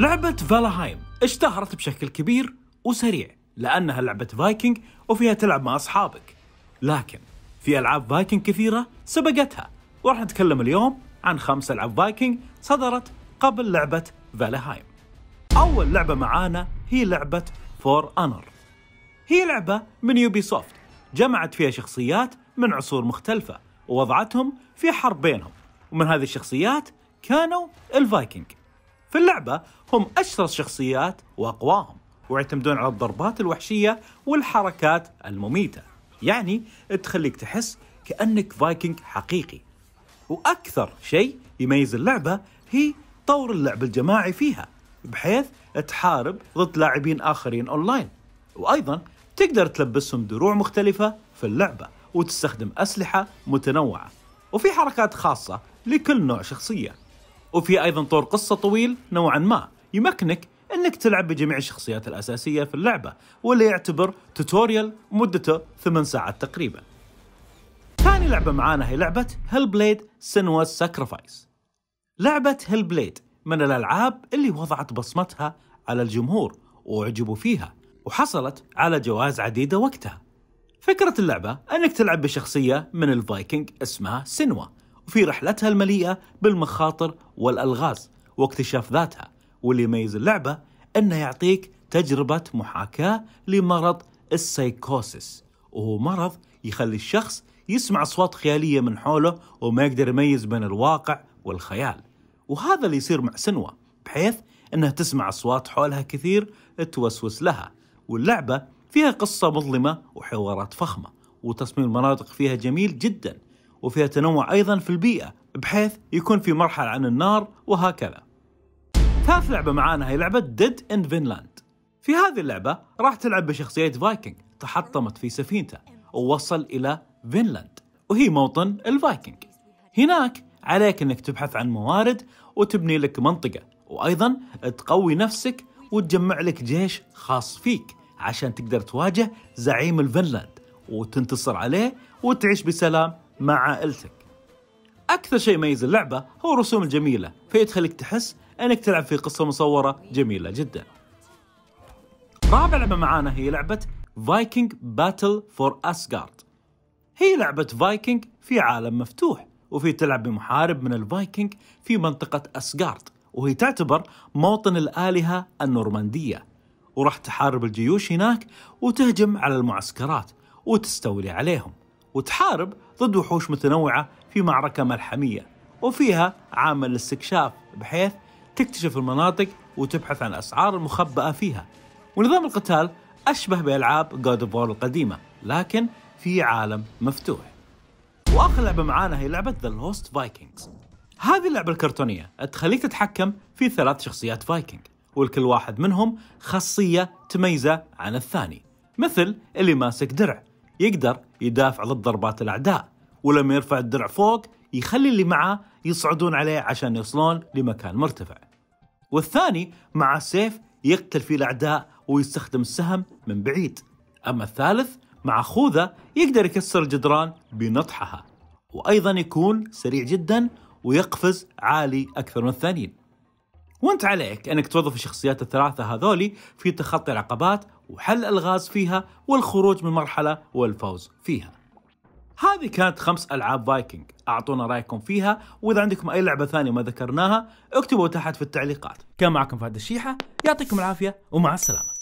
لعبة فالهايم اشتهرت بشكل كبير وسريع لأنها لعبة فايكنج وفيها تلعب مع أصحابك لكن في ألعاب فايكنج كثيرة سبقتها وراح نتكلم اليوم عن خمس ألعاب فايكنج صدرت قبل لعبة فالهايم أول لعبة معانا هي لعبة فور أنر هي لعبة من يوبي سوفت جمعت فيها شخصيات من عصور مختلفة ووضعتهم في حرب بينهم ومن هذه الشخصيات كانوا الفايكنج في اللعبة هم أشرس شخصيات وأقواهم ويعتمدون على الضربات الوحشية والحركات المميتة يعني تخليك تحس كأنك فايكنج حقيقي وأكثر شيء يميز اللعبة هي طور اللعب الجماعي فيها بحيث تحارب ضد لاعبين آخرين أونلاين وأيضا تقدر تلبسهم دروع مختلفة في اللعبة وتستخدم أسلحة متنوعة وفي حركات خاصة لكل نوع شخصية وفي أيضا طور قصة طويل نوعا ما يمكنك انك تلعب بجميع الشخصيات الاساسيه في اللعبه واللي يعتبر توتوريال مدته 8 ساعات تقريبا. ثاني لعبه معانا هي لعبه هيل بليد سنوا ساكرفايس. لعبه هيل بليد من الالعاب اللي وضعت بصمتها على الجمهور واعجبوا فيها وحصلت على جوائز عديده وقتها. فكره اللعبه انك تلعب بشخصيه من الفايكنج اسمها سنوا في رحلتها المليئة بالمخاطر والألغاز واكتشاف ذاتها واللي يميز اللعبة أنه يعطيك تجربة محاكاة لمرض السيكوسيس وهو مرض يخلي الشخص يسمع أصوات خيالية من حوله وما يقدر يميز بين الواقع والخيال وهذا اللي يصير مع سنوة بحيث أنها تسمع أصوات حولها كثير توسوس لها واللعبة فيها قصة مظلمة وحوارات فخمة وتصميم المناطق فيها جميل جدا وفيها تنوع أيضا في البيئة بحيث يكون في مرحلة عن النار وهكذا ثالث لعبة معانا هي لعبة ديد اند فينلاند في هذه اللعبة راح تلعب بشخصية فايكنج تحطمت في سفينته ووصل إلى فينلاند وهي موطن الفايكنج هناك عليك أنك تبحث عن موارد وتبني لك منطقة وأيضا تقوي نفسك وتجمع لك جيش خاص فيك عشان تقدر تواجه زعيم الفنلاند وتنتصر عليه وتعيش بسلام مع عائلتك أكثر شيء يميز اللعبة هو الرسوم الجميلة فيتخليك تحس أنك تلعب في قصة مصورة جميلة جدا رابع لعبة معانا هي لعبة فايكنج باتل فور أسغارد هي لعبة فايكنج في عالم مفتوح وفي تلعب بمحارب من الفايكنج في منطقة أسغارد وهي تعتبر موطن الآلهة النورماندية وراح تحارب الجيوش هناك وتهجم على المعسكرات وتستولي عليهم وتحارب ضد وحوش متنوعة في معركة ملحمية وفيها عامل الاستكشاف بحيث تكتشف المناطق وتبحث عن الأسعار المخبأة فيها ونظام القتال أشبه بألعاب God of War القديمة لكن في عالم مفتوح واخر لعبه معانا هي لعبه ذا لوست فايكنجز هذه اللعبه الكرتونيه تخليك تتحكم في ثلاث شخصيات فايكنج ولكل واحد منهم خاصيه تميزه عن الثاني مثل اللي ماسك درع يقدر يدافع ضد ضربات الأعداء ولما يرفع الدرع فوق يخلي اللي معاه يصعدون عليه عشان يوصلون لمكان مرتفع والثاني مع السيف يقتل فيه الأعداء ويستخدم السهم من بعيد أما الثالث مع خوذة يقدر يكسر الجدران بنطحها وأيضا يكون سريع جدا ويقفز عالي أكثر من الثانيين وانت عليك انك توظف الشخصيات الثلاثه هذولي في تخطي العقبات وحل الغاز فيها والخروج من مرحله والفوز فيها. هذه كانت خمس العاب فايكنج، اعطونا رايكم فيها واذا عندكم اي لعبه ثانيه ما ذكرناها اكتبوا تحت في التعليقات. كان معكم فهد الشيحه، يعطيكم العافيه ومع السلامه.